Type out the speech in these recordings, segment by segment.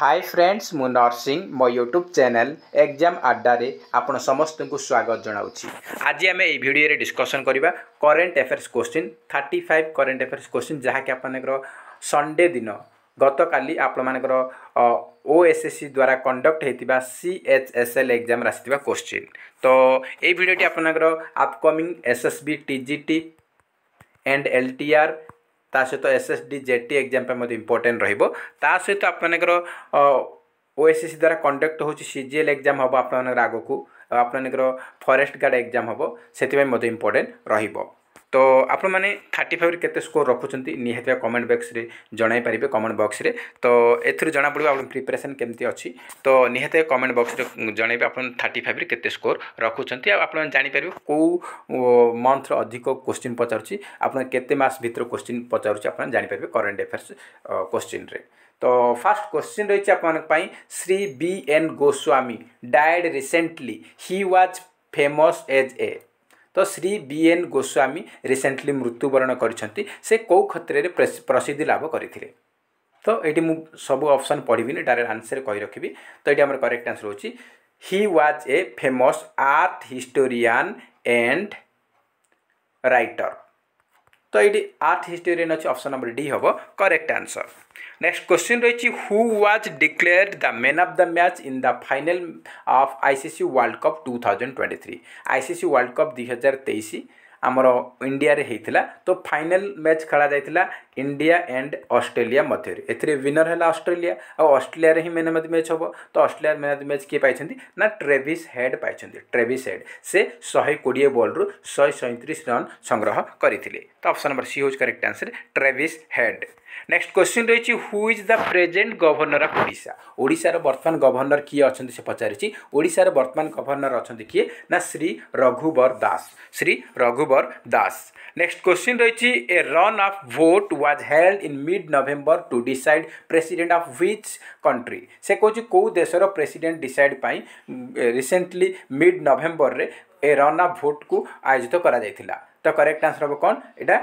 High friends ମୁଁ nursing ମୋ YouTube channel exam ଆଡ଼୍ଡାରେ ଆପଣ ସମସ୍ତଙ୍କୁ ସ୍ୱାଗତ ଜଣାଉଛି ଆଜି ଆମେ ଏହି ଭିଡ଼ିଓରେ ଡିସ୍କସନ୍ କରିବା current affairs question thirty five current affairs question ଯାହାକି ଆପଣଙ୍କର ସଣ୍ଡେ ଦିନ ଗତକାଲି ଆପଣମାନଙ୍କର ଓ ଏସ୍ ଏସ୍ ସି ଦ୍ୱାରା କଣ୍ଡକ୍ଟ ହୋଇଥିବା ସି ଏଚ୍ ଏସ୍ ଏଲ୍ ଏକ୍ଜାମ୍ରେ ଆସିଥିବା କୋଶ୍ଚିନ୍ ତ ଏହି ଭିଡ଼ିଓଟି ଆପଣଙ୍କର upcoming S S B T G T and L T R ତା ସହିତ S S D J T exam ପାଇଁ ମଧ୍ୟ ଇମ୍ପୋର୍ଟାଣ୍ଟ ରହିବ ତା ସହିତ ଆପଣମାନଙ୍କର ଓ ଏସ୍ ସି ଦ୍ୱାରା କଣ୍ଡକ୍ଟ ହେଉଛି ସି ଜି ଏଲ୍ ଏକ୍ଜାମ୍ ହେବ ଆପଣମାନଙ୍କର ଆଗକୁ ଆପଣମାନଙ୍କର ଫରେଷ୍ଟ ଗାର୍ଡ଼ ଏକ୍ଜାମ୍ ହେବ ସେଥିପାଇଁ ମଧ୍ୟ ଇମ୍ପୋର୍ଟାଣ୍ଟ ରହିବ ତ ଆପଣମାନେ ଥାର୍ଟି ଫାଇଭ୍ରେ କେତେ ସ୍କୋର୍ ରଖୁଛନ୍ତି ନିହାତି କମେଣ୍ଟ ବକ୍ସରେ ଜଣାଇ ପାରିବେ କମେଣ୍ଟ ବକ୍ସରେ ତ ଏଥିରୁ ଜଣାପଡ଼ିବ ଆପଣ ପ୍ରିପାରେସନ୍ କେମିତି ଅଛି ତ ନିହାତି କମେଣ୍ଟ ବକ୍ସରେ ଜଣାଇବେ ଆପଣ ଥାର୍ଟି ଫାଇଭ୍ରେ କେତେ ସ୍କୋର୍ ରଖୁଛନ୍ତି ଆଉ ଆପଣମାନେ ଜାଣିପାରିବେ କେଉଁ ମନ୍ଥର ଅଧିକ କୋଶ୍ଚିନ୍ ପଚାରୁଛି ଆପଣ କେତେ ମାସ ଭିତରେ କୋଶ୍ଚିନ୍ ପଚାରୁଛି ଆପଣ ଜାଣିପାରିବେ କରେଣ୍ଟ ଆଫେୟାର୍ସ କୋଶ୍ଚିନ୍ରେ ତ ଫାର୍ଷ୍ଟ କୋଶ୍ଚିନ୍ ରହିଛି ଆପଣଙ୍କ ପାଇଁ Shri B N Goswami died recently he was famous as a ତ Shri B N Goswami recently ମୃତ୍ୟୁବରଣ କରିଛନ୍ତି ସେ କେଉଁ କ୍ଷେତ୍ରରେ ପ୍ରସିଦ୍ଧି ଲାଭ କରିଥିଲେ ତ ଏଇଠି ମୁଁ ସବୁ ଅପସନ୍ ପଢ଼ିବିନି ଡାଇରେକ୍ଟ ଆନ୍ସର୍ କହି ରଖିବି ତ ଏଇଠି ଆମର କରେକ୍ଟ ଆନ୍ସର୍ ହେଉଛି he was a famous art historian and writer तो ये आर्थ हिस्टोरीयन अच्छे अप्सन नंबर डी हम करेक्ट आंसर नेक्स्ट क्वेश्चन रही who was declare the man of the match in the final of ICC World Cup two thousand twenty three ICC World Cup दुई हजार तेईस ଆମର ଇଣ୍ଡିଆରେ ହେଇଥିଲା ତ ଫାଇନାଲ୍ ମ୍ୟାଚ୍ ଖେଳାଯାଇଥିଲା ଇଣ୍ଡିଆ ଆଣ୍ଡ ଅଷ୍ଟ୍ରେଲିଆ ମଧ୍ୟରେ ଏଥିରେ ୱିନର୍ ହେଲା ଅଷ୍ଟ୍ରେଲିଆ ଆଉ ଅଷ୍ଟ୍ରେଲିଆରେ ହିଁ ମେନ୍ ଅଫ୍ ଦି ମ୍ୟାଚ୍ ହେବ ତ Australia man of the match କିଏ ପାଇଛନ୍ତି ନା ଟ୍ରେଭିସ୍ ହେଡ଼୍ ପାଇଛନ୍ତି ଟ୍ରେଭିସ୍ ହେଡ଼୍ ସେ ଶହେ କୋଡ଼ିଏ ବଲ୍ରୁ ଶହେ ସଇଁତିରିଶ ରନ୍ ସଂଗ୍ରହ କରିଥିଲେ ତ ଅପସନ୍ ନମ୍ବର ସି ହେଉଛି correct answer Travis Head next question ରହିଛି who is the present governor of Odisha ଓଡ଼ିଶାର ବର୍ତ୍ତମାନ ଗଭର୍ଣ୍ଣର କିଏ ଅଛନ୍ତି ସେ ପଚାରିଛି ଓଡ଼ିଶାର ବର୍ତ୍ତମାନ ଗଭର୍ଣ୍ଣର ଅଛନ୍ତି କିଏ ନା ଶ୍ରୀ ରଘୁବର ଦାସ ଶ୍ରୀ ରଘୁ সরোবর দাস নেক্সট কোশ্চিন রয়েছে a runoff vote was held in mid November to decide president of which country সে কହୁଛି କେଉଁ ଦେଶର ପ୍ରେସିଡେଣ୍ଟ ଡିସାଇଡ୍ ପାଇଁ ରିସେଣ୍ଟଲି ମିଡ୍ ନଭେମ୍ବରରେ ଏ ରନ୍ ଅଫ୍ ଭୋଟ୍କୁ ଆୟୋଜିତ କରାଯାଇଥିଲା ତ କରେକ୍ଟ ଆନ୍ସର୍ ହେବ କ'ଣ ଏଇଟା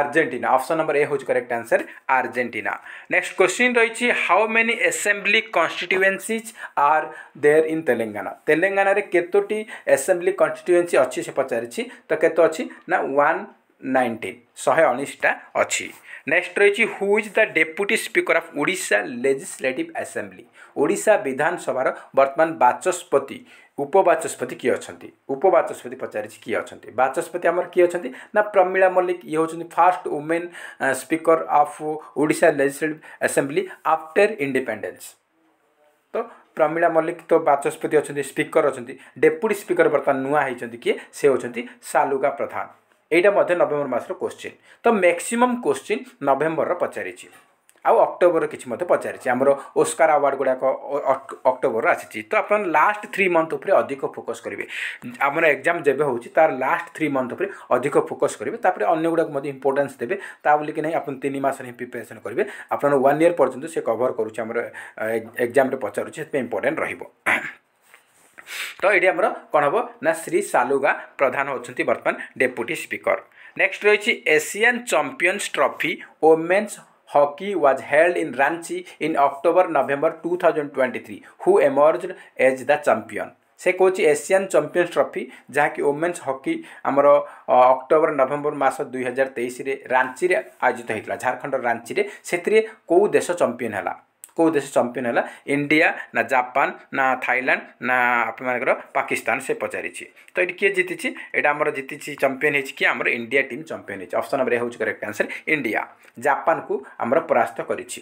আর্জেন্টিনা অপশন নম্বর এ হচ্ছে correct answer Argentina next question রয়েছে how many assembly constituencies are there in Telangana তেলেঙ্গানার কতোটি এসেম্বলি কনস্টিটুয়েন্সি অছি সে পচারিছি তো কত অছি না ওয়ান ନାଇଣ୍ଟିନ୍ ଶହେ ଉଣେଇଶଟା ଅଛି ନେକ୍ସଟ ରହିଛି who is the deputy speaker of Odisha legislative assembly Odisha ବିଧାନସଭାର ବର୍ତ୍ତମାନ ବାଚସ୍ପତି ଉପବାଚସ୍ପତି କିଏ ଅଛନ୍ତି ଉପବାଚସ୍ପତି ପଚାରିଛି କିଏ ଅଛନ୍ତି ବାଚସ୍ପତି ଆମର କିଏ ଅଛନ୍ତି ନା ପ୍ରମିଳା ମଲ୍ଲିକ ଇଏ ହେଉଛନ୍ତି first woman speaker of Odisha legislative assembly after independence ତ ପ୍ରମିଳା ମଲ୍ଲିକ ତ ବାଚସ୍ପତି ଅଛନ୍ତି ସ୍ପିକର ଅଛନ୍ତି ଡେପୁଟି ସ୍ପିକର ବର୍ତ୍ତମାନ ନୂଆ ହେଇଛନ୍ତି କିଏ ସେ ହେଉଛନ୍ତି ସାଲୁକା ପ୍ରଧାନ ଏଇଟା ମଧ୍ୟ ନଭେମ୍ବର ମାସର କୋଶ୍ଚିନ୍ ତ ମ୍ୟାକ୍ସିମମ୍ କୋଶ୍ଚିନ୍ ନଭେମ୍ବରର ପଚାରିଛି ଆଉ ଅକ୍ଟୋବର କିଛି ମଧ୍ୟ ପଚାରିଛି ଆମର ଓସ୍କାର ଆୱାର୍ଡ଼ ଗୁଡ଼ାକ ଅକ୍ଟୋବରର ଆସିଛି ତ ଆପଣ ଲାଷ୍ଟ ଥ୍ରୀ ମନ୍ଥ ଉପରେ ଅଧିକ ଫୋକସ୍ କରିବେ ଆମର ଏକ୍ଜାମ୍ ଯେବେ ହେଉଛି ତାର ଲାଷ୍ଟ ଥ୍ରୀ ମନ୍ଥ ଉପରେ ଅଧିକ ଫୋକସ୍ କରିବେ ତାପରେ ଅନ୍ୟ ଗୁଡ଼ାକ ମଧ୍ୟ ଇମ୍ପୋର୍ଟାନ୍ସ ଦେବେ ତା ବୋଲିକି ନାହିଁ ଆପଣ ତିନି ମାସରେ ହିଁ ପ୍ରିପାରେସନ୍ କରିବେ ଆପଣ ୱାନ୍ ଇୟର୍ ପର୍ଯ୍ୟନ୍ତ ସେ କଭର୍ କରୁଛି ଆମର ଏକ୍ଜାମ୍ରେ ପଚାରୁଛି ସେଥିପାଇଁ ଇମ୍ପୋର୍ଟାଣ୍ଟ ରହିବ ତ ଏଠି ଆମର କ'ଣ ହେବ ନା ଶ୍ରୀ ସାଲୁଗା ପ୍ରଧାନ ହେଉଛନ୍ତି ବର୍ତ୍ତମାନ ଡେପୁଟି ସ୍ପିକର ନେକ୍ସଟ ରହିଛି Asian champions trophy women's hockey was held in Ranchi in October November 2023 who emerged as the champion ସେ କହୁଛି ଏସିଆନ୍ ଚମ୍ପିୟନ୍ସ ଟ୍ରଫି ଯାହାକି ଓମେନ୍ସ ହକି ଆମର ଅକ୍ଟୋବର ନଭେମ୍ବର ମାସ ଦୁଇହଜାର ତେଇଶରେ ରାଞ୍ଚିରେ ଆୟୋଜିତ ହୋଇଥିଲା ଝାଡ଼ଖଣ୍ଡର ରାଞ୍ଚିରେ ସେଥିରେ କେଉଁ ଦେଶ ଚମ୍ପିୟନ୍ ହେଲା କେଉଁ ଦେଶ ଚାମ୍ପିଅନ୍ ହେଲା ଇଣ୍ଡିଆ ନା ଜାପାନ ନା ଥାଇଲାଣ୍ଡ ନା ଆପଣମାନଙ୍କର ପାକିସ୍ତାନ ସେ ପଚାରିଛି ତ ଏଇଠି କିଏ ଜିତିଛି ଏଇଟା ଆମର ଜିତିଛି ଚାମ୍ପିଅନ୍ ହେଇଛି କିଏ ଆମର ଇଣ୍ଡିଆ ଟିମ୍ ଚାମ୍ପିଅନ୍ ହେଇଛି ଅପସନ୍ ନମ୍ବର ଏ ହେଉଛି କରେକ୍ଟ ଆନ୍ସର୍ ଇଣ୍ଡିଆ ଜାପାନକୁ ଆମର ପରାସ୍ତ କରିଛି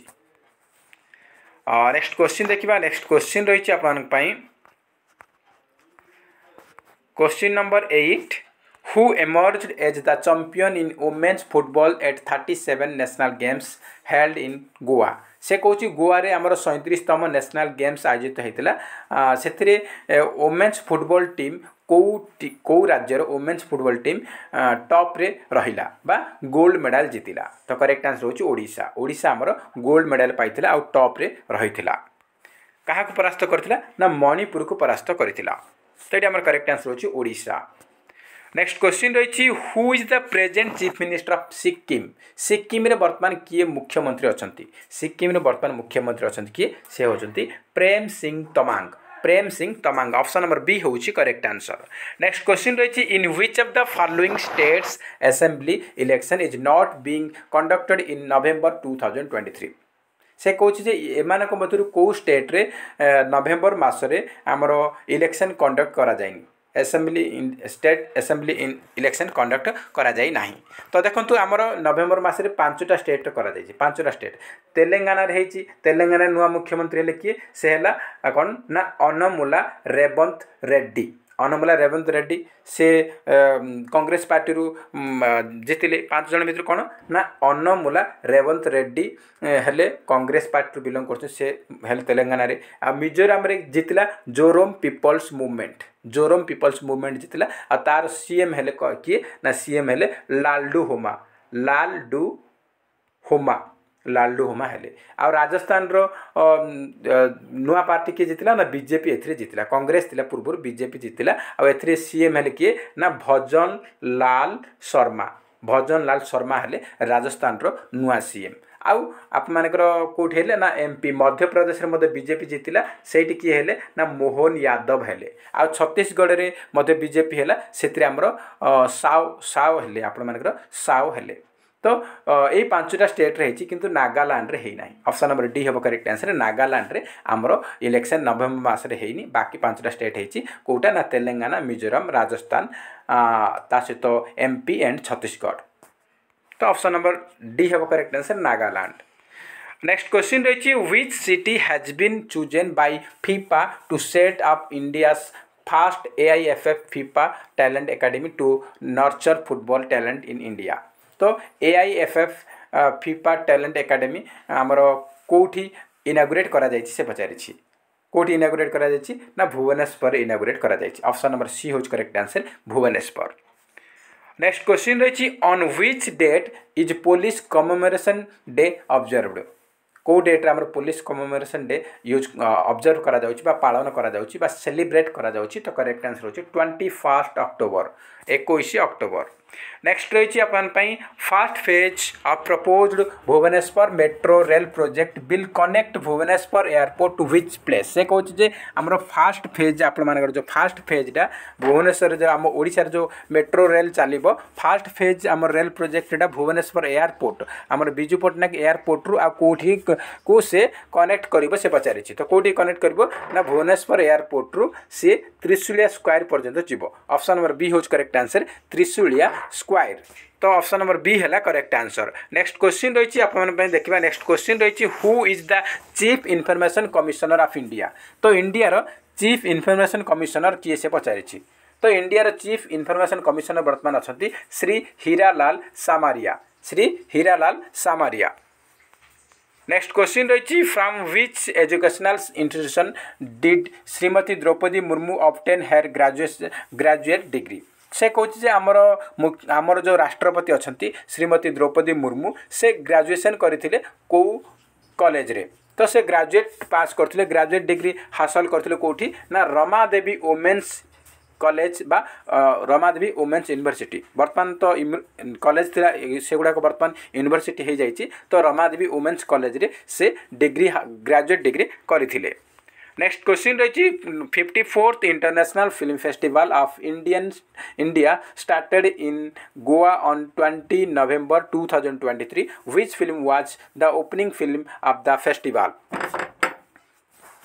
ନେକ୍ସଟ କ୍ୱେଶ୍ଚିନ୍ ଦେଖିବା ନେକ୍ସଟ କ୍ୱେଶ୍ଚିନ୍ ରହିଛି ଆପଣମାନଙ୍କ ପାଇଁ question number eight who emerged as the champion in women's football at 37 national games held in Goa ସେ କହୁଛି ଗୋଆରେ ଆମର ସଇଁତିରିଶତମ ନ୍ୟାସନାଲ୍ ଗେମ୍ସ ଆୟୋଜିତ ହୋଇଥିଲା ସେଥିରେ ଓମେନ୍ସ ଫୁଟବଲ୍ ଟିମ୍ କେଉଁ କେଉଁ ରାଜ୍ୟର ଓମେନ୍ସ ଫୁଟବଲ୍ ଟିମ୍ ଟପ୍ରେ ରହିଲା ବା ଗୋଲ୍ଡ ମେଡ଼ାଲ୍ ଜିତିଲା ତ କରେକ୍ଟ ଆନ୍ସର୍ ହେଉଛି ଓଡ଼ିଶା ଓଡ଼ିଶା ଆମର ଗୋଲ୍ଡ ମେଡ଼ାଲ୍ ପାଇଥିଲା ଆଉ ଟପ୍ରେ ରହିଥିଲା କାହାକୁ ପରାସ୍ତ କରିଥିଲା ନା ମଣିପୁରକୁ ପରାସ୍ତ କରିଥିଲା ତ ଏଇଟା ଆମର କରେକ୍ଟ ଆନ୍ସର୍ ହେଉଛି ଓଡ଼ିଶା নেক্সট কোশ্চিন রয়েছে who is the present chief minister of Sikkim সিকিমে বর্তমান কিয়ে মুখ্যমন্ত্রী অনেক সিকিমে বর্তমান মুখ্যমন্ত্রী অনেক কিয়ে সে হচ্ছেন Prem Singh Tamang Prem Singh Tamang option number B হচ্ছে করেক্ট আনসর নেক্সট কোশ্চিন রয়েছে in which of the following states assembly election is not being conducted in November two thousand twenty three সে কৌছি যে এমানক মধ্যে কেউ স্টেট্রে নভেম্বর মাসরে আমার ইলেকশন কন্ডক্ট করা যায়নি assembly state assembly election conduct କରାଯାଇ ନାହିଁ ତ ଦେଖନ୍ତୁ ଆମର ନଭେମ୍ବର ମାସରେ ପାଞ୍ଚଟା ଷ୍ଟେଟ୍ କରାଯାଇଛି ପାଞ୍ଚଟା ଷ୍ଟେଟ୍ ତେଲେଙ୍ଗାନାରେ ହେଇଛି ତେଲେଙ୍ଗାନାରେ ନୂଆ ମୁଖ୍ୟମନ୍ତ୍ରୀ ହେଲେ କିଏ ସେ ହେଲା କ'ଣ ନା ଅନମୁଲା ରେବନ୍ତ ରେଡ୍ଡି ହନମୁଲା ରେବନ୍ତ ରେଡ୍ଡୀ ସେ କଂଗ୍ରେସ ପାର୍ଟିରୁ ଜିତିଲେ ପାଞ୍ଚ ଜଣ ଭିତରୁ କ'ଣ ନା ଅନମୁଲା ରେବନ୍ତ ରେଡ୍ଡୀ ହେଲେ କଂଗ୍ରେସ ପାର୍ଟିରୁ ବିଲଙ୍ଗ କରୁଛନ୍ତି ସେ ହେଲେ ତେଲେଙ୍ଗାନାରେ ଆଉ ମିଜୋରାମରେ ଜିତିଲା Zoram people's movement Zoram people's movement ଜିତିଲା ଆଉ ତାର ସିଏମ୍ ହେଲେ କିଏ ନା ସିଏମ୍ ହେଲେ ଲାଲଡୁ ହୋମା ଲାଲଡୁ ହୋମା ଲାଲଡୁ ହୁମା ହେଲେ ଆଉ ରାଜସ୍ଥାନର ନୂଆ ପାର୍ଟି କିଏ ଜିତିଲା ନା ବିଜେପି ଏଥିରେ ଜିତିଲା କଂଗ୍ରେସ ଥିଲା ପୂର୍ବରୁ ବିଜେପି ଜିତିଲା ଆଉ ଏଥିରେ ସିଏମ୍ ହେଲେ କିଏ ନା ଭଜନ ଲାଲ ଶର୍ମା ଭଜନ ଲାଲ ଶର୍ମା ହେଲେ ରାଜସ୍ଥାନର ନୂଆ ସିଏମ୍ ଆଉ ଆପଣମାନଙ୍କର କେଉଁଠି ହେଲେ ନା ଏମ୍ପି ମଧ୍ୟପ୍ରଦେଶରେ ମଧ୍ୟ ବିଜେପି ଜିତିଲା ସେଇଠି କିଏ ହେଲେ ନା ମୋହନ ୟାଦବ ହେଲେ ଆଉ ଛତିଶଗଡ଼ରେ ମଧ୍ୟ ବିଜେପି ହେଲା ସେଥିରେ ଆମର ସାଓ ସାଓ ହେଲେ ଆପଣମାନଙ୍କର ସାଓ ହେଲେ তো এই পাঁচটা স্টেট্রে হয়েছি কিন্তু নাগাল্যান্ডে হয়ে না অপশন নম্বর ডি হব করেক্ট আনসর নাগাল্যান্ডে আমার ইলেকশন নভেম্বর মাসে হয়নি বাকি পাঁচটা স্টেট হয়েছি কোটা না তেলেঙ্গানা মিজোরাম রাজস্থান তা সহ এমপি এন্ড ছত্তিশগড় তো অপশন নম্বর ডি হব correct answer Nagaland next question রয়েছে which city has been chosen by FIFA to set up India's first AIFF FIFA talent academy to nurture football talent in India ତ A I F F FIFA talent academy ଆମର କେଉଁଠି inaugurate କରାଯାଇଛି ସେ ପଚାରିଛି କେଉଁଠି inaugurate କରାଯାଇଛି ନା ଭୁବନେଶ୍ୱରରେ ଇନାଗୁରେଟ୍ କରାଯାଇଛି ଅପସନ୍ ନମ୍ବର ସି ହେଉଛି correct answer Bhubaneswar next question ରହିଛି on which date is police commemoration day observed କେଉଁ ଡେଟ୍ରେ ଆମର ପୋଲିସ କମେମୋରେସନ୍ ଡେ ୟୁଜ୍ ଅବଜର୍ଭ କରାଯାଉଛି ବା ପାଳନ କରାଯାଉଛି ବା ସେଲିବ୍ରେଟ୍ କରାଯାଉଛି ତ କରେକ୍ଟ ଆନ୍ସର ହେଉଛି ଟ୍ୱେଣ୍ଟି ଫାର୍ଷ୍ଟ ଅକ୍ଟୋବର ଏକୋଇଶ ଅକ୍ଟୋବର नेक्स्ट रही अपन first phase of proposed Bhubaneswar metro rail project will connect Bhubaneswar airport to which place से कहते जे फास्ट फेज आपर जो फास्ट फेजटा भुवनेश्वर जो आम ओडार जो मेट्रो रेल चलो फास्ट फेज आम रेल प्रोजेक्टा भुवनेश्वर एयरपोर्ट आम विजु पट्टनायक एयरपोर्ट रू आ को से कनेक्ट कर से पचारि तो कौटी कनेक्ट कर भुवनेश्वर एयरपोर्ट रू सी त्रिशूलिया स्क्वायर पर्यटन जी अपसन नंबर बी हूँ करेक्ट आंसर त्रिशूलिया স্কোয়ার ତ ଅପସନ୍ ନମ୍ବର ବି ହେଲା କରେକ୍ଟ ଆନ୍ସର ନେକ୍ସଟ କ୍ୱେଶ୍ଚିନ୍ ରହିଛି ଆପଣମାନଙ୍କ ପାଇଁ ଦେଖିବା ନେକ୍ସଟ କ୍ୱେଶ୍ଚିନ୍ ରହିଛି who is the chief information commissioner of India ତ ଇଣ୍ଡିଆର ଚିଫ୍ ଇନଫର୍ମେସନ୍ କମିଶନର କିଏ ସେ ପଚାରିଛି ତ ଇଣ୍ଡିଆର ଚିଫ୍ ଇନଫର୍ମେସନ୍ କମିଶନର ବର୍ତ୍ତମାନ ଅଛନ୍ତି ଶ୍ରୀ ହୀରାଲାଲ ସାମାରିଆ ଶ୍ରୀ ହୀରାଲାଲ ସାମାରିଆ ନେକ୍ସଟ କ୍ୱେଶ୍ଚିନ୍ ରହିଛି from which educational institution did Shrimati Droupadi Murmu obtain her graduate graduate degree ସେ କହୁଛି ଯେ ଆମର ଆମର ଯେଉଁ ରାଷ୍ଟ୍ରପତି ଅଛନ୍ତି ଶ୍ରୀମତୀ ଦ୍ରୌପଦୀ ମୁର୍ମୁ ସେ ଗ୍ରାଜୁଏସନ୍ କରିଥିଲେ କେଉଁ କଲେଜରେ ତ ସେ ଗ୍ରାଜୁଏଟ୍ ପାସ୍ କରିଥିଲେ ଗ୍ରାଜୁଏଟ୍ ଡିଗ୍ରୀ ହାସଲ କରିଥିଲେ କେଉଁଠି ନା ରମାଦେବୀ ଓମେନ୍ସ କଲେଜ ବା ରମାଦେବୀ ଓମେନ୍ସ ୟୁନିଭର୍ସିଟି ବର୍ତ୍ତମାନ ତ କଲେଜ ଥିଲା ସେଗୁଡ଼ାକ ବର୍ତ୍ତମାନ ୟୁନିଭର୍ସିଟି ହୋଇଯାଇଛି ତ ରମାଦେବୀ ଓମେନ୍ସ କଲେଜରେ ସେ ଡିଗ୍ରୀ ଗ୍ରାଜୁଏଟ୍ ଡିଗ୍ରୀ କରିଥିଲେ नेक्स्ट क्वेश्चन रही fifty fourth international film festival of Indian India started in Goa on twenty November two thousand twenty three which film was the opening film of the festival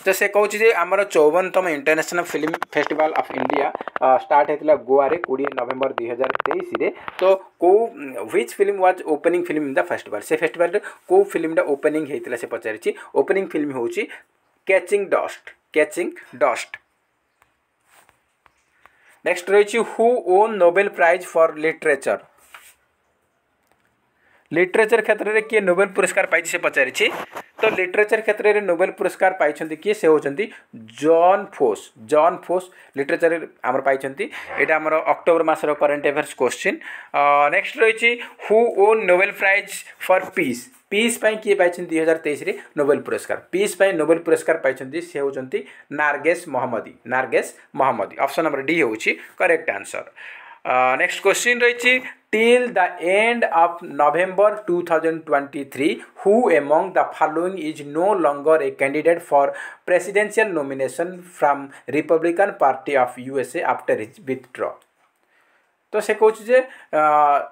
तो से कौन आम चौवनतम international film festival of India start होता गोवे कोड़े नवेम्बर दुई हजार तेईस तो कौ which film was opening film in the festival से फेस्टिवल कौ फिल्म ओपनिंग होता से पचारि ओपनिंग फिल्म हूँ catching dust catching dust next रही who won Nobel prize for literature literature ক্ষেত্রে কি নোবেল পুরস্কার পাইছে সে পচারিছি তো লিটরেচর ক্ষেত্রে নোবেল পুরস্কার পাই কি সে হচ্ছেন জন ফোস জন ফোস লিটরেচর আমার পাই এটা আমার অক্টোবর মাসের করেন্ট আফেয়ার্স কোশ্চিন নেক্সট রয়েছে who won Nobel prize for peace peace পাই কিয়ে পাই দুই হাজার তেইশে নোবেল পুরস্কার পিস পাই নোবেল পুরস্কার পাই সে হচ্ছেন Narges Mohammadi Narges Mohammadi option number D হচ্ছে করেক্ট আনসর নেক্সট কোশ্চিন রয়েছে till the end of November 2023 who among the following is no longer a candidate for presidential nomination from Republican Party of USA after his withdrawal তো সে কৌছি যে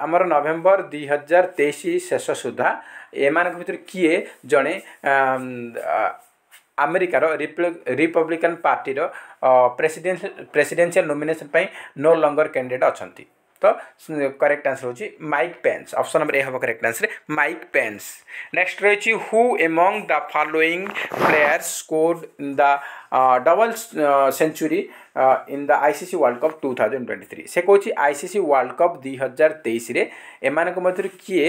আমার November দুই হাজার তেইশ শেষ সুদ্ধা এমান ভিতরে কিয়ে জনে ଆମେରିକାର ରିପବ୍ଲିକାନ୍ ପାର୍ଟିର ପ୍ରେସିଡେନ୍ସି ପ୍ରେସିଡେନ୍ସିଆଲ ନୋମିନେସନ୍ ପାଇଁ ନୋ ଲଙ୍ଗର କ୍ୟାଣ୍ଡିଡେଟ୍ ଅଛନ୍ତି ତ କରେକ୍ଟ ଆନ୍ସର ହେଉଛି Mike Pence option number A ହେବ correct answer Mike Pence next ରହିଛି who among the following player scored in the double century in the ICC World Cup two thousand twenty three ସେ କହୁଛି ICC World cup ଦୁଇ ହଜାର ତେଇଶରେ ଏମାନଙ୍କ ମଧ୍ୟରୁ କିଏ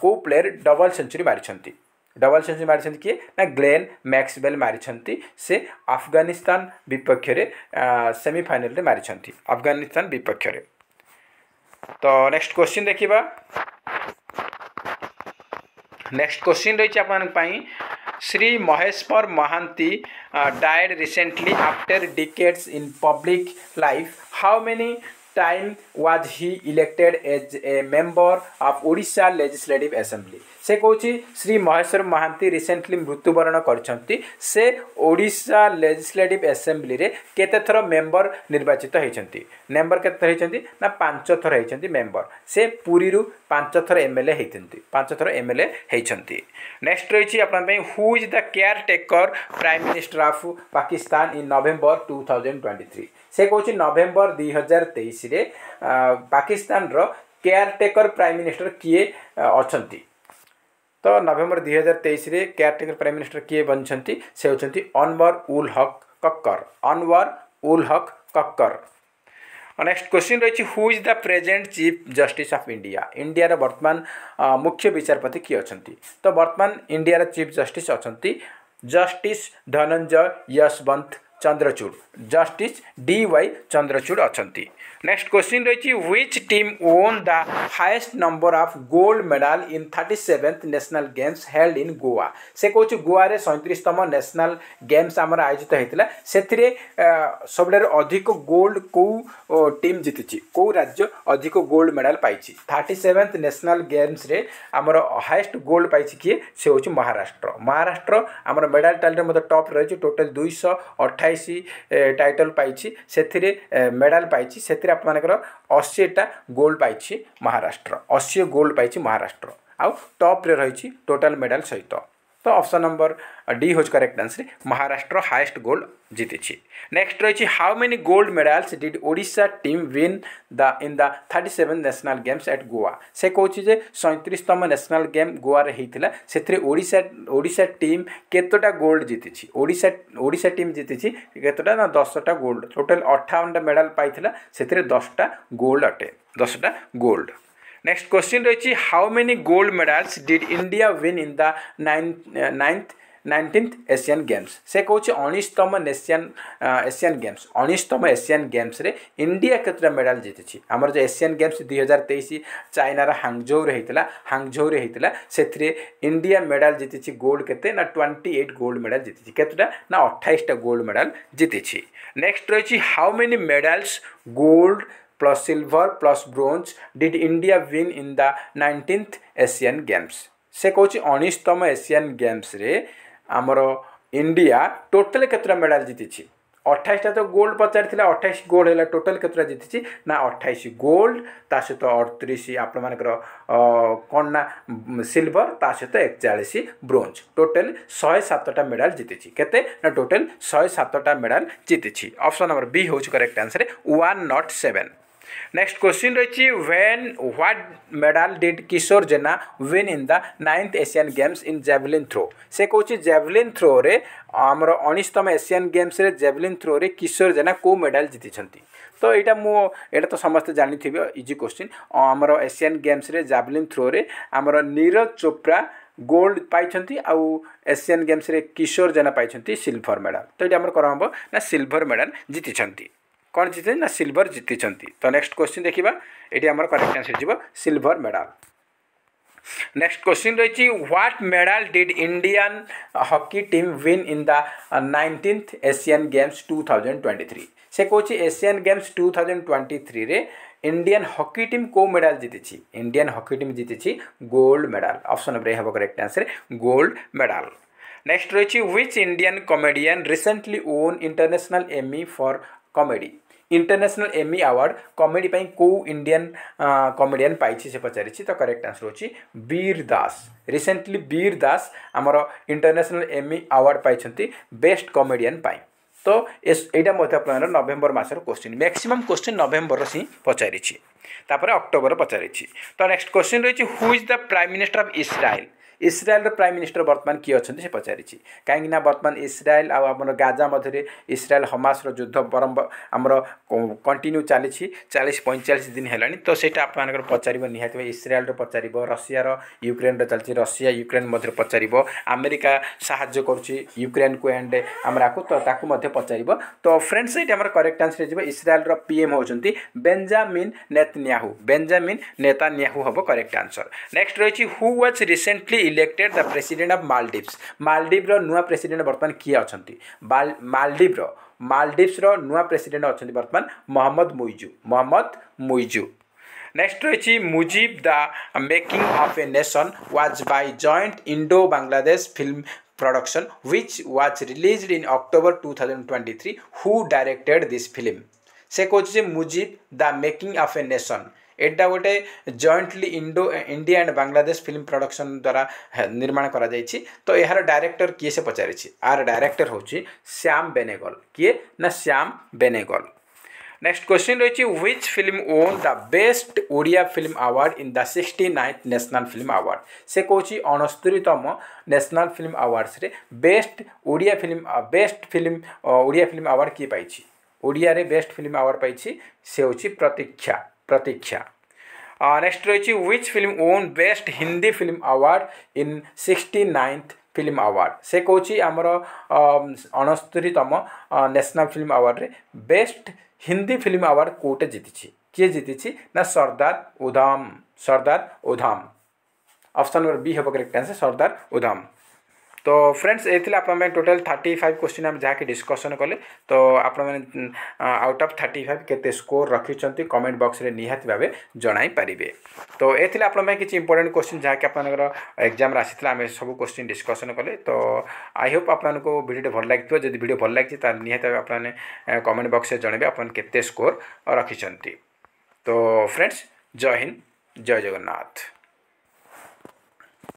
କେଉଁ ପ୍ଲେୟାର ଡବଲ୍ ସେଞ୍ଚୁରୀ ମାରିଛନ୍ତି ଡବଲ୍ ସେଞ୍ଚୁରୀ ମାରିଛନ୍ତି କିଏ ନା ଗ୍ଲେନ୍ ମ୍ୟାକ୍ସୱେଲ୍ ମାରିଛନ୍ତି ସେ ଆଫଗାନିସ୍ତାନ ବିପକ୍ଷରେ ସେମିଫାଇନାଲ୍ରେ ମାରିଛନ୍ତି ଆଫଗାନିସ୍ତାନ ବିପକ୍ଷରେ ତ ନେକ୍ସଟ କ୍ୱେଶ୍ଚିନ୍ ଦେଖିବା ନେକ୍ସଟ କ୍ୱେଶ୍ଚିନ୍ ରହିଛି ଆପଣଙ୍କ ପାଇଁ Shri Maheswar Mohanty died recently after decades in public life how many time was he elected as a member of Odisha Legislative Assembly ସେ କହୁଛି ଶ୍ରୀ ମହେଶ୍ୱର ମହାନ୍ତି ରିସେଣ୍ଟଲି ମୃତ୍ୟୁବରଣ କରିଛନ୍ତି ସେ ଓଡ଼ିଶା ଲେଜିସ୍ଲେଟିଭ୍ ଆସେମ୍ବଲିରେ କେତେଥର ମେମ୍ବର ନିର୍ବାଚିତ ହୋଇଛନ୍ତି ମେମ୍ବର କେତେଥର ହୋଇଛନ୍ତି ନା ପାଞ୍ଚଥର ଥର ହୋଇଛନ୍ତି ମେମ୍ବର ସେ ପୁରୀରୁ ପାଞ୍ଚଥର ଥର ଏମ୍ ଏଲ୍ ଏ ହୋଇଛନ୍ତି ପାଞ୍ଚଥର ଥର ଏମ୍ ଏଲ୍ ଏ ହୋଇଛନ୍ତି ନେକ୍ସଟ ରହିଛି ଆପଣଙ୍କ ପାଇଁ who is the caretaker prime minister of Pakistan in November two thousand twenty three ସେ କହୁଛି ନଭେମ୍ବର ଦୁଇ ହଜାର ତେଇଶରେ ପାକିସ୍ତାନର କେୟାର ଟେକର ପ୍ରାଇମ୍ ମିନିଷ୍ଟର କିଏ ଅଛନ୍ତି तो नवेम्बर दुई हजार तेईस कैयरटेकर प्राइम मिनिस्टर किए बनी से होती अनवर उल हक कक्कर अनवर उल हक कक्कर नेक्स्ट क्वेश्चन रही who is the present chief justice of India India रे वर्तमान मुख्य विचारपति किए अच्छा तो वर्तमान इंडिया रे चीफ जस्टिस अच्छा justice Dhananjaya Yashwant Chandrachud justice D Y Chandrachud अच्छा नेक्स्ट क्वेश्चन रही which team won the highest number of gold medal in thirty seventh national games held in Goa से कौच गोवे सैंतीसतम नेशनल गेम्स आम आयोजित होता से सब अधिक गोल्ड कौ टीम जीति कौ राज्य अधिक गोल्ड मेडल पाई थर्टी सेवेन्थ नेशनल गेम्स रे आमर हाएस्ट गोल्ड पाई किए से महाराष्ट्र महाराष्ट्र आम मेडल टाइल टप रही टोटाल दुई अठाई ସତାଇଶ ଟାଇଟଲ୍ ପାଇଛି ସେଥିରେ ମେଡ଼ାଲ୍ ପାଇଛି ସେଥିରେ ଆପଣମାନଙ୍କର ଅଶୀଟା ଗୋଲ୍ଡ ପାଇଛି ମହାରାଷ୍ଟ୍ର ଅଶୀ ଗୋଲ୍ଡ ପାଇଛି ମହାରାଷ୍ଟ୍ର ଆଉ ଟପ୍ରେ ରହିଛି ଟୋଟାଲ୍ ମେଡ଼ାଲ୍ ସହିତ তো অপশন নম্বর ডি হচ্ছে correct answer Maharashtra highest gold জিতিছি নেক্সট রয়েছে how many gold medals did Odisha team win the in the thirty seven national games at Goa সে কৌছি যে সৈত্রিশতম ন্যাশনাল গেম গোয়ারে হয়েছিল সেথে ওড়িশা ওড়িশা টিম কতটা গোল্ড জিতিছি ওড়িশা ওড়িশা টিম জিতিছি কতটা না দশটা গোল্ড টোটাল অঠাবনটা মেডাল পাইছিল সেথে দশটা গোল্ড অটে দশটা গোল্ড নেক্সট কোশ্চিন রয়েছে how many gold medals did India win in the ninth ninth nineteenth Asian games সে কৌছে উনিশতম এসিয়ান এসিয়ান গেমস উনিশতম এসিয়ান গেমসরে ইন্ডিয়া কতটা মেডাল জিতিছি আমার যে এসিয়ান গেমস দুই হাজার তেইশ চাইনার হাংঝৌরে হয়েছিল হাংঝৌরে হয়েছিল সেথিরে ইন্ডিয়া মেডাল জিতিছি গোল্ড কেতে না টোয়েন্টি এইট গোল্ড মেডাল জিতিছি কতটা না অঠাইশটা গোল্ড মেডাল জিতিছি নেক্সট রয়েছে how many medals gold plus silver plus bronze did India win in the 19th Asian Games. ସେ କହୁଛି ଉଣେଇଶତମ ଏସିଆନ୍ ଗେମ୍ସରେ ଆମର ଇଣ୍ଡିଆ ଟୋଟାଲ୍ କେତେଟା ମେଡ଼ାଲ ଜିତିଛି ଅଠାଇଶଟା ତ ଗୋଲ୍ଡ ପଚାରିଥିଲା ଅଠାଇଶ ଗୋଲ୍ଡ ହେଲା ଟୋଟାଲ୍ କେତେଟା ଜିତିଛି ନା ଅଠାଇଶ ଗୋଲ୍ଡ ତା ସହିତ ଅଠତିରିଶ ଆପଣମାନଙ୍କର କ'ଣ ନା ସିଲଭର ତା ସହିତ ଏକଚାଳିଶ ବ୍ରୋଞ୍ଜ ଟୋଟାଲ୍ ଶହେ ସାତଟା ମେଡ଼ାଲ ଜିତିଛି କେତେ ନା ଟୋଟାଲ୍ ଶହେ ସାତଟା ମେଡ଼ାଲ ଜିତିଛି ଅପସନ୍ ନମ୍ବର ବି ହେଉଛି correct answer one not seven next question রয়েছে when what medal did Kishore Jena win in the ninth Asian games in javelin throw ସେ କହୁଛି ଜାଭଲିନ୍ ଥ୍ରୋରେ ଆମର ଉଣେଇଶତମ ଏସିଆନ୍ ଗେମ୍ସରେ ଜାଭଲିନ୍ ଥ୍ରୋରେ କିଶୋର ଜେନା କେଉଁ ମେଡ଼ାଲ ଜିତିଛନ୍ତି ତ ଏଇଟା ମୁଁ ଏଇଟା ତ ସମସ୍ତେ ଜାଣିଥିବେ ଇଜି କୋଶ୍ଚିନ୍ ଆମର ଏସିଆନ୍ ଗେମ୍ସରେ ଜାଭଲିନ୍ ଥ୍ରୋରେ ଆମର ନିରଜ ଚୋପ୍ରା ଗୋଲ୍ଡ ପାଇଛନ୍ତି ଆଉ ଏସିଆନ୍ ଗେମ୍ସରେ କିଶୋର ଜେନା ପାଇଛନ୍ତି ସିଲ୍ଭର ମେଡ଼ାଲ ତ ଏଇଟା ଆମର କ'ଣ ହେବ ନା ସିଲ୍ଭର ମେଡ଼ାଲ ଜିତିଛନ୍ତି କ'ଣ ଜିତିଛନ୍ତି ନା ସିଲଭର ଜିତିଛନ୍ତି ତ ନେକ୍ସଟ କ୍ୱେଶ୍ଚିନ୍ ଦେଖିବା ଏଠି ଆମର କରେକ୍ଟ ଆନ୍ସର ଯିବ ସିଲଭର ମେଡ଼ାଲ নেক্সট কোশ্চিন রয়েছে what medal did Indian hockey team win in the nineteenth Asian games two thousand twenty three সে কৌছে Asian games two thousand twenty থ্রিরে ইন্ডিয়ান হকি টিম কেউ medal জিতিছি Indian hockey team জিতিছি gold medal option ব্রে হব correct answer gold medal next রয়েছে which Indian comedian recently won international Emmy for comedy international Emmy award comedy ପାଇଁ କେଉଁ Indian comedian ପାଇଛି ସେ ପଚାରିଛି ତ କରେକ୍ଟ ଆନ୍ସର୍ ହେଉଛି ବୀର ଦାସ ରିସେଣ୍ଟଲି ବୀର ଦାସ ଆମର ଇଣ୍ଟରନ୍ୟାସନାଲ୍ ଏମି ଆୱାର୍ଡ଼ ପାଇଛନ୍ତି ବେଷ୍ଟ କମେଡ଼ିଆନ୍ ପାଇଁ ତ ଏଇଟା ମଧ୍ୟ ଆପଣଙ୍କର ନଭେମ୍ବର ମାସର କୋଶ୍ଚିନ୍ ମ୍ୟାକ୍ସିମମ୍ କୋଶ୍ଚିନ୍ ନଭେମ୍ବରର ହିଁ ପଚାରିଛି ତାପରେ ଅକ୍ଟୋବର ପଚାରିଛି ତ ନେକ୍ସଟ କୋଶ୍ଚିନ୍ ରହିଛି who is the prime minister of Israel Israel र प्राइम मिनिस्टर वर्तमान के अरे सचारिच्छ कहीँक न बर्तमा इस्राएल आउँदा गाजा मध्य इस्राएल हमास र युद्ध बरम्ब आम कन्टिन्यु चाहिँ चालिस पैँचालिस दिन होला नि त अनि पचार निहति इस्राएल पचार रसियार युक्रेन चाहिँ Russia Ukraine Madhya Pachar आमेरी साह्यु युक्रेनको and आम तो फ्रेंड्स फ्रेन्ड सिम करेक्ट आन्सर जो इस्राएल र पिएम हौँदै बेंजामिन नेतन्याहु बेन्जामिन् नेतान्याहु हे केक्ट आन्सर नेक्सट रह recently elected the president of Maldives ମାଲଡିଭ୍ର ନୂଆ ପ୍ରେସିଡେଣ୍ଟ ବର୍ତ୍ତମାନ କିଏ ଅଛନ୍ତି ମାଲଡିଭ୍ର ମାଲଡିଭ୍ସର ନୂଆ ପ୍ରେସିଡେଣ୍ଟ ଅଛନ୍ତି ବର୍ତ୍ତମାନ ମହମ୍ମଦ ମୁଇଜୁ ମହମ୍ମଦ ମୁଇଜୁ ନେକ୍ସଟ ରହିଛି Mujib the making of a nation was by joint Indo Bangladesh film production which was released in October 2023 who directed this film ସେ କହୁଛି ଯେ Mujib the making of a nation ଏଇଟା ଗୋଟେ jointly Indo India and Bangladesh film production ଦ୍ୱାରା ନିର୍ମାଣ କରାଯାଇଛି ତ ଏହାର ଡାଇରେକ୍ଟର କିଏ ସେ ପଚାରିଛି ଆର ଡାଇରେକ୍ଟର ହେଉଛି ଶ୍ୟାମ ବେନେଗଲ କିଏ ନା ଶ୍ୟାମ ବେନେଗଲ ନେକ୍ସଟ କ୍ୱେଶ୍ଚିନ୍ ରହିଛି which film won the best Odia film award in the sixty ninth national film award ସେ କହୁଛି ଅଣସ୍ତରୀତମ ନ୍ୟାସନାଲ୍ ଫିଲ୍ମ ଆୱାର୍ଡ଼ସରେ best Odia film best film Odia film award କିଏ ପାଇଛି ଓଡ଼ିଆରେ ବେଷ୍ଟ ଫିଲ୍ମ ଆୱାର୍ଡ଼ ପାଇଛି ସେ ହେଉଛି ପ୍ରତୀକ୍ଷା প্রতীক্ষা নেক্সট রয়েছে which film won best Hindi film award in sixty ninth film award সে কৌছি আমার অনস্তরিতম ন্যাশনাল ফিল্ম আওয়ার্ডে বেস্ট হিন্দি ফিল্ম আওয়ার্ড কোটে জিতিছি କିଏ ଜିତିଛି ନା Sardar Udham Sardar Udham option number B ହେବ କରେକ୍ଟ ଆନ୍ସର ସର୍ଦ୍ଦାର ଉଧାମ তো ଫ୍ରେଣ୍ଡସ୍ ଏଇ ଥିଲା ଆପଣଙ୍କ ପାଇଁ ଟୋଟାଲ୍ ଥାର୍ଟି ଫାଇଭ୍ କ୍ୱେଶ୍ଚିନ୍ ଆମେ ଯାହାକି ଡିସ୍କସନ୍ କଲେ ତ ଆପଣମାନେ ଆଉଟ୍ ଅଫ୍ ଥାର୍ଟି ଫାଇଭ୍ କେତେ ସ୍କୋର୍ ରଖିଛନ୍ତି କମେଣ୍ଟ ବକ୍ସରେ ନିହାତି ଭାବେ ଜଣାଇ ପାରିବେ ତ ଏ ଥିଲା ଆପଣଙ୍କ ପାଇଁ କିଛି ଇମ୍ପୋର୍ଟାଣ୍ଟ କ୍ୱେଶ୍ଚିନ୍ ଯାହାକି ଆପଣଙ୍କର ଏକ୍ଜାମ୍ରେ ଆସିଥିଲା ଆମେ ସବୁ କ୍ୱେଶ୍ଚିନ୍ ଡିସ୍କସନ୍ କଲେ ତ ଆଇ ହୋପ୍ ଆପଣଙ୍କୁ ଭିଡ଼ିଓଟି ଭଲ ଲାଗିଥିବ ଯଦି ଭିଡ଼ିଓ ଭଲ ଲାଗିଛି ତାହେଲେ ନିହାତି ଭାବେ ଆପଣମାନେ କମେଣ୍ଟ ବକ୍ସରେ ଜଣାଇବେ ଆପଣ କେତେ ସ୍କୋର୍ ରଖିଛନ୍ତି ତ ଫ୍ରେଣ୍ଡସ୍ ଜୟ ହିନ୍ଦ ଜୟ ଜଗନ୍ନାଥ